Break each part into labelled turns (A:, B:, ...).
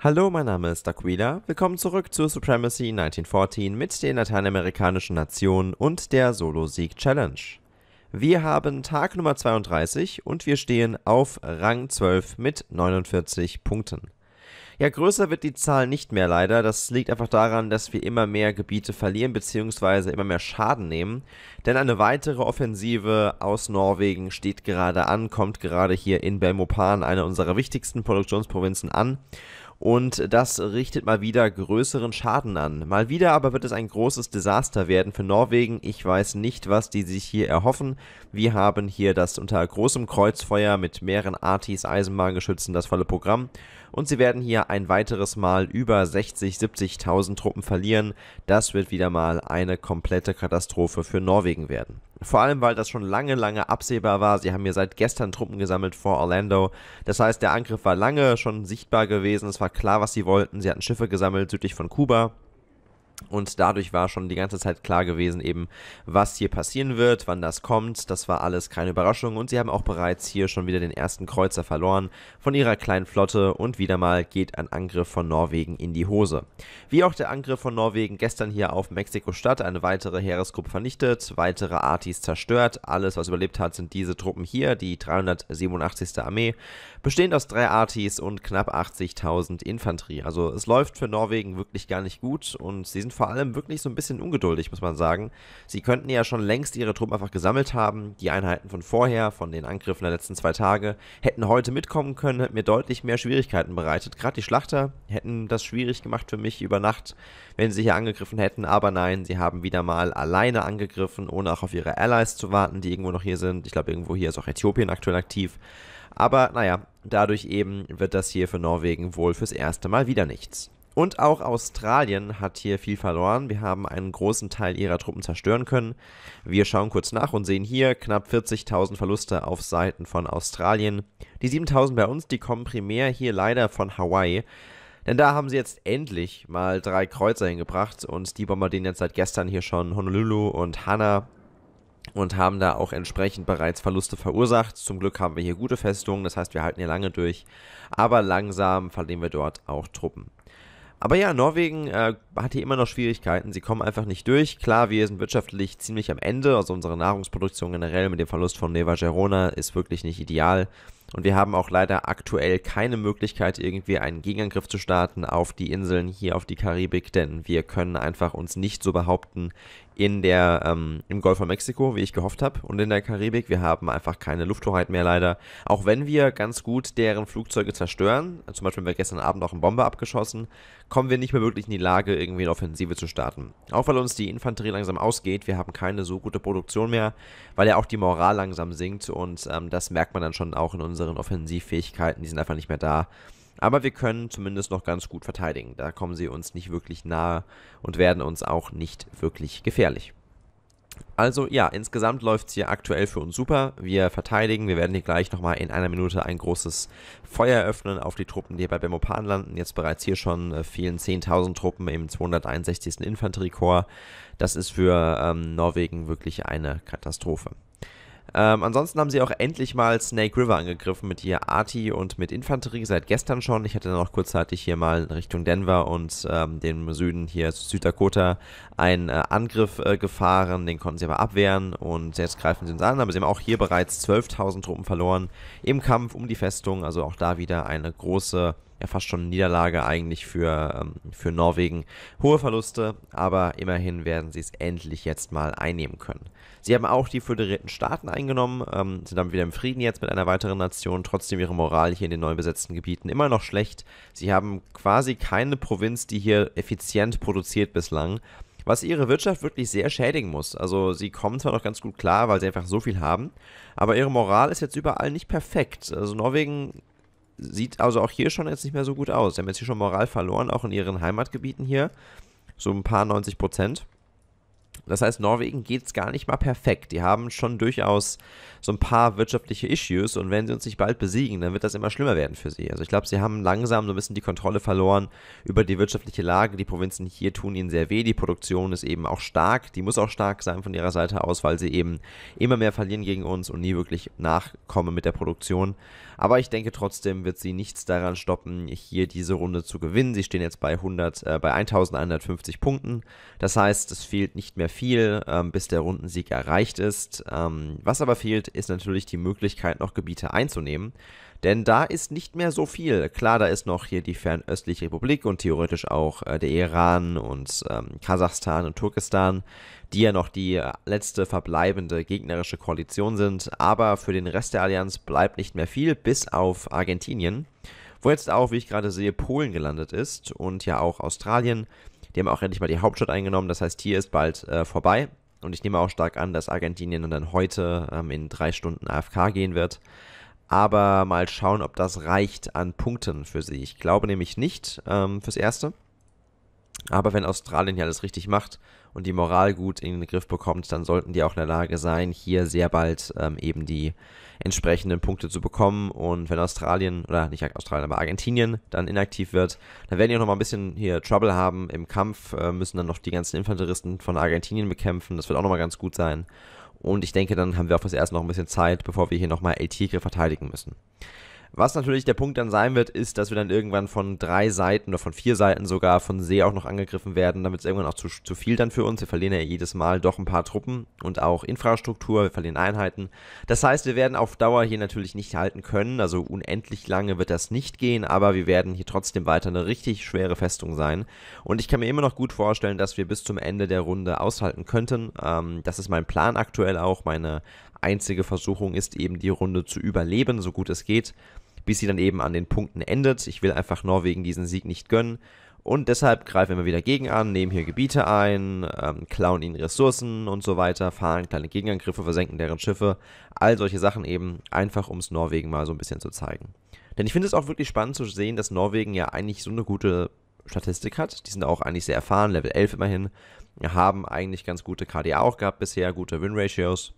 A: Hallo, mein Name ist Aquila. Willkommen zurück zu Supremacy 1914 mit den lateinamerikanischen Nationen und der Solo-Sieg-Challenge. Wir haben Tag Nummer 32 und wir stehen auf Rang 12 mit 49 Punkten. Ja, größer wird die Zahl nicht mehr leider. Das liegt einfach daran, dass wir immer mehr Gebiete verlieren bzw. immer mehr Schaden nehmen. Denn eine weitere Offensive aus Norwegen steht gerade an, kommt gerade hier in Belmopan, einer unserer wichtigsten Produktionsprovinzen, an und das richtet mal wieder größeren Schaden an. Mal wieder aber wird es ein großes Desaster werden für Norwegen. Ich weiß nicht, was die sich hier erhoffen. Wir haben hier das unter großem Kreuzfeuer mit mehreren Artis, Eisenbahngeschützen, das volle Programm und sie werden hier ein weiteres Mal über 60, 70.000 Truppen verlieren. Das wird wieder mal eine komplette Katastrophe für Norwegen werden. Vor allem, weil das schon lange, lange absehbar war. Sie haben hier seit gestern Truppen gesammelt vor Orlando. Das heißt, der Angriff war lange schon sichtbar gewesen. Es war klar, was sie wollten. Sie hatten Schiffe gesammelt südlich von Kuba. Und dadurch war schon die ganze Zeit klar gewesen, eben, was hier passieren wird, wann das kommt. Das war alles keine Überraschung. Und sie haben auch bereits hier schon wieder den ersten Kreuzer verloren von ihrer kleinen Flotte. Und wieder mal geht ein Angriff von Norwegen in die Hose. Wie auch der Angriff von Norwegen gestern hier auf Mexiko-Stadt. Eine weitere Heeresgruppe vernichtet, weitere Artis zerstört. Alles, was überlebt hat, sind diese Truppen hier, die 387. Armee, bestehend aus drei Artis und knapp 80.000 Infanterie. Also es läuft für Norwegen wirklich gar nicht gut. Und sie sind sind vor allem wirklich so ein bisschen ungeduldig, muss man sagen. Sie könnten ja schon längst ihre Truppen einfach gesammelt haben. Die Einheiten von vorher, von den Angriffen der letzten zwei Tage, hätten heute mitkommen können, hätten mir deutlich mehr Schwierigkeiten bereitet. Gerade die Schlachter hätten das schwierig gemacht für mich über Nacht, wenn sie hier angegriffen hätten. Aber nein, sie haben wieder mal alleine angegriffen, ohne auch auf ihre Allies zu warten, die irgendwo noch hier sind. Ich glaube, irgendwo hier ist auch Äthiopien aktuell aktiv. Aber naja, dadurch eben wird das hier für Norwegen wohl fürs erste Mal wieder nichts. Und auch Australien hat hier viel verloren. Wir haben einen großen Teil ihrer Truppen zerstören können. Wir schauen kurz nach und sehen hier knapp 40.000 Verluste auf Seiten von Australien. Die 7.000 bei uns, die kommen primär hier leider von Hawaii. Denn da haben sie jetzt endlich mal drei Kreuzer hingebracht und die bombardieren jetzt seit gestern hier schon Honolulu und Hana und haben da auch entsprechend bereits Verluste verursacht. Zum Glück haben wir hier gute Festungen, das heißt, wir halten hier lange durch, aber langsam verlieren wir dort auch Truppen. Aber ja, Norwegen äh, hat hier immer noch Schwierigkeiten. Sie kommen einfach nicht durch. Klar, wir sind wirtschaftlich ziemlich am Ende. Also unsere Nahrungsproduktion generell mit dem Verlust von Neva Gerona ist wirklich nicht ideal. Und wir haben auch leider aktuell keine Möglichkeit, irgendwie einen Gegenangriff zu starten auf die Inseln hier auf die Karibik, denn wir können einfach uns nicht so behaupten in der, ähm, im Golf von Mexiko, wie ich gehofft habe, und in der Karibik. Wir haben einfach keine Lufthoheit mehr leider. Auch wenn wir ganz gut deren Flugzeuge zerstören, zum Beispiel haben wir gestern Abend auch einen Bomber abgeschossen, kommen wir nicht mehr wirklich in die Lage, irgendwie eine Offensive zu starten. Auch weil uns die Infanterie langsam ausgeht, wir haben keine so gute Produktion mehr, weil ja auch die Moral langsam sinkt und ähm, das merkt man dann schon auch in unseren unseren Offensivfähigkeiten, die sind einfach nicht mehr da. Aber wir können zumindest noch ganz gut verteidigen. Da kommen sie uns nicht wirklich nahe und werden uns auch nicht wirklich gefährlich. Also ja, insgesamt läuft es hier aktuell für uns super. Wir verteidigen. Wir werden hier gleich nochmal in einer Minute ein großes Feuer öffnen auf die Truppen, die bei Bemopan landen. Jetzt bereits hier schon vielen äh, 10.000 Truppen im 261. Infanteriekorps. Das ist für ähm, Norwegen wirklich eine Katastrophe. Ähm, ansonsten haben sie auch endlich mal Snake River angegriffen mit ihr Arti und mit Infanterie seit gestern schon. Ich hatte dann auch kurzzeitig hier mal Richtung Denver und ähm, dem Süden hier Süddakota einen äh, Angriff äh, gefahren. Den konnten sie aber abwehren und jetzt greifen sie uns an. Aber sie haben auch hier bereits 12.000 Truppen verloren im Kampf um die Festung. Also auch da wieder eine große ja fast schon Niederlage eigentlich für, ähm, für Norwegen. Hohe Verluste, aber immerhin werden sie es endlich jetzt mal einnehmen können. Sie haben auch die föderierten Staaten eingenommen, ähm, sind dann wieder im Frieden jetzt mit einer weiteren Nation, trotzdem ihre Moral hier in den neu besetzten Gebieten immer noch schlecht. Sie haben quasi keine Provinz, die hier effizient produziert bislang was ihre Wirtschaft wirklich sehr schädigen muss. Also sie kommen zwar noch ganz gut klar, weil sie einfach so viel haben, aber ihre Moral ist jetzt überall nicht perfekt. Also Norwegen sieht also auch hier schon jetzt nicht mehr so gut aus. Sie haben jetzt hier schon Moral verloren, auch in ihren Heimatgebieten hier. So ein paar 90 Prozent. Und das heißt, Norwegen geht es gar nicht mal perfekt. Die haben schon durchaus so ein paar wirtschaftliche Issues und wenn sie uns nicht bald besiegen, dann wird das immer schlimmer werden für sie. Also ich glaube, sie haben langsam so ein bisschen die Kontrolle verloren über die wirtschaftliche Lage. Die Provinzen hier tun ihnen sehr weh. Die Produktion ist eben auch stark. Die muss auch stark sein von ihrer Seite aus, weil sie eben immer mehr verlieren gegen uns und nie wirklich nachkommen mit der Produktion. Aber ich denke trotzdem wird sie nichts daran stoppen, hier diese Runde zu gewinnen. Sie stehen jetzt bei 100, äh, bei 1150 Punkten. Das heißt, es fehlt nicht mehr viel viel, ähm, bis der Rundensieg erreicht ist. Ähm, was aber fehlt, ist natürlich die Möglichkeit, noch Gebiete einzunehmen. Denn da ist nicht mehr so viel. Klar, da ist noch hier die fernöstliche Republik und theoretisch auch äh, der Iran und ähm, Kasachstan und Turkestan, die ja noch die äh, letzte verbleibende gegnerische Koalition sind. Aber für den Rest der Allianz bleibt nicht mehr viel, bis auf Argentinien, wo jetzt auch, wie ich gerade sehe, Polen gelandet ist und ja auch Australien. Die haben auch endlich mal die Hauptstadt eingenommen. Das heißt, hier ist bald äh, vorbei. Und ich nehme auch stark an, dass Argentinien dann heute ähm, in drei Stunden AFK gehen wird. Aber mal schauen, ob das reicht an Punkten für sie. Ich glaube nämlich nicht ähm, fürs Erste. Aber wenn Australien ja alles richtig macht und die Moral gut in den Griff bekommt, dann sollten die auch in der Lage sein, hier sehr bald ähm, eben die entsprechenden Punkte zu bekommen. Und wenn Australien, oder nicht Australien, aber Argentinien dann inaktiv wird, dann werden die auch nochmal ein bisschen hier Trouble haben im Kampf, äh, müssen dann noch die ganzen Infanteristen von Argentinien bekämpfen. Das wird auch nochmal ganz gut sein. Und ich denke, dann haben wir auch fürs erste noch ein bisschen Zeit, bevor wir hier nochmal El Tigre verteidigen müssen. Was natürlich der Punkt dann sein wird, ist, dass wir dann irgendwann von drei Seiten oder von vier Seiten sogar von See auch noch angegriffen werden, damit es irgendwann auch zu, zu viel dann für uns. Wir verlieren ja jedes Mal doch ein paar Truppen und auch Infrastruktur, wir verlieren Einheiten. Das heißt, wir werden auf Dauer hier natürlich nicht halten können, also unendlich lange wird das nicht gehen, aber wir werden hier trotzdem weiter eine richtig schwere Festung sein. Und ich kann mir immer noch gut vorstellen, dass wir bis zum Ende der Runde aushalten könnten. Ähm, das ist mein Plan aktuell auch, meine einzige Versuchung ist eben die Runde zu überleben, so gut es geht, bis sie dann eben an den Punkten endet. Ich will einfach Norwegen diesen Sieg nicht gönnen. Und deshalb greifen wir immer wieder gegen an, nehmen hier Gebiete ein, ähm, klauen ihnen Ressourcen und so weiter, fahren kleine Gegenangriffe, versenken deren Schiffe. All solche Sachen eben, einfach um es Norwegen mal so ein bisschen zu zeigen. Denn ich finde es auch wirklich spannend zu sehen, dass Norwegen ja eigentlich so eine gute Statistik hat. Die sind auch eigentlich sehr erfahren, Level 11 immerhin. Haben eigentlich ganz gute KDA auch gehabt bisher, gute Win-Ratios.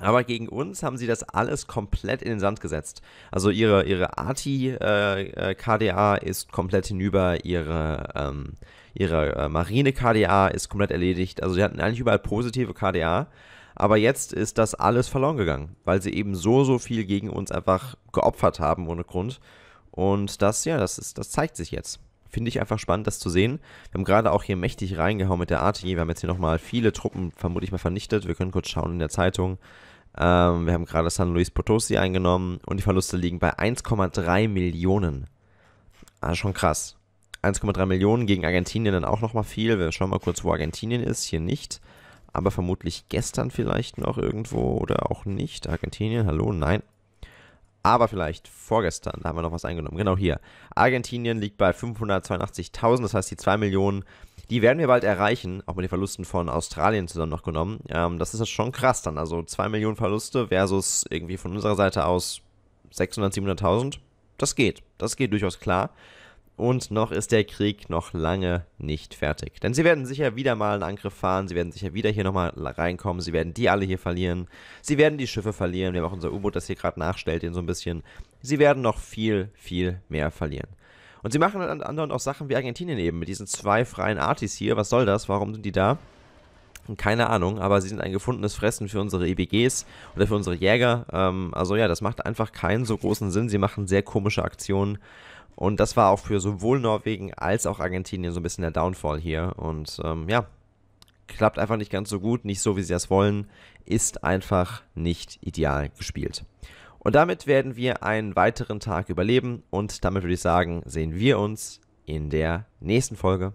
A: Aber gegen uns haben sie das alles komplett in den Sand gesetzt. Also ihre, ihre ATI-KDA äh, äh ist komplett hinüber, ihre, ähm, ihre äh, Marine-KDA ist komplett erledigt. Also sie hatten eigentlich überall positive KDA. Aber jetzt ist das alles verloren gegangen, weil sie eben so, so viel gegen uns einfach geopfert haben ohne Grund. Und das, ja, das, ist, das zeigt sich jetzt. Finde ich einfach spannend, das zu sehen. Wir haben gerade auch hier mächtig reingehauen mit der ATI. Wir haben jetzt hier nochmal viele Truppen vermutlich mal vernichtet. Wir können kurz schauen in der Zeitung. Ähm, wir haben gerade San Luis Potosi eingenommen und die Verluste liegen bei 1,3 Millionen. Ah, schon krass. 1,3 Millionen gegen Argentinien dann auch nochmal viel. Wir schauen mal kurz, wo Argentinien ist. Hier nicht. Aber vermutlich gestern vielleicht noch irgendwo oder auch nicht. Argentinien, hallo, nein. Aber vielleicht vorgestern, da haben wir noch was eingenommen. Genau hier. Argentinien liegt bei 582.000, das heißt, die 2 Millionen die werden wir bald erreichen, auch mit den Verlusten von Australien zusammen noch genommen. Ähm, das ist schon krass dann. Also 2 Millionen Verluste versus irgendwie von unserer Seite aus 600.000, 700.000. Das geht. Das geht durchaus klar. Und noch ist der Krieg noch lange nicht fertig. Denn sie werden sicher wieder mal einen Angriff fahren, sie werden sicher wieder hier nochmal reinkommen, sie werden die alle hier verlieren, sie werden die Schiffe verlieren, wir haben auch unser U-Boot, das hier gerade nachstellt, den so ein bisschen. Sie werden noch viel, viel mehr verlieren. Und sie machen dann anderen auch Sachen wie Argentinien eben, mit diesen zwei freien Artis hier. Was soll das? Warum sind die da? Keine Ahnung, aber sie sind ein gefundenes Fressen für unsere EBGs oder für unsere Jäger. Ähm, also ja, das macht einfach keinen so großen Sinn. Sie machen sehr komische Aktionen. Und das war auch für sowohl Norwegen als auch Argentinien so ein bisschen der Downfall hier. Und ähm, ja, klappt einfach nicht ganz so gut, nicht so, wie sie das wollen. Ist einfach nicht ideal gespielt. Und damit werden wir einen weiteren Tag überleben und damit würde ich sagen, sehen wir uns in der nächsten Folge.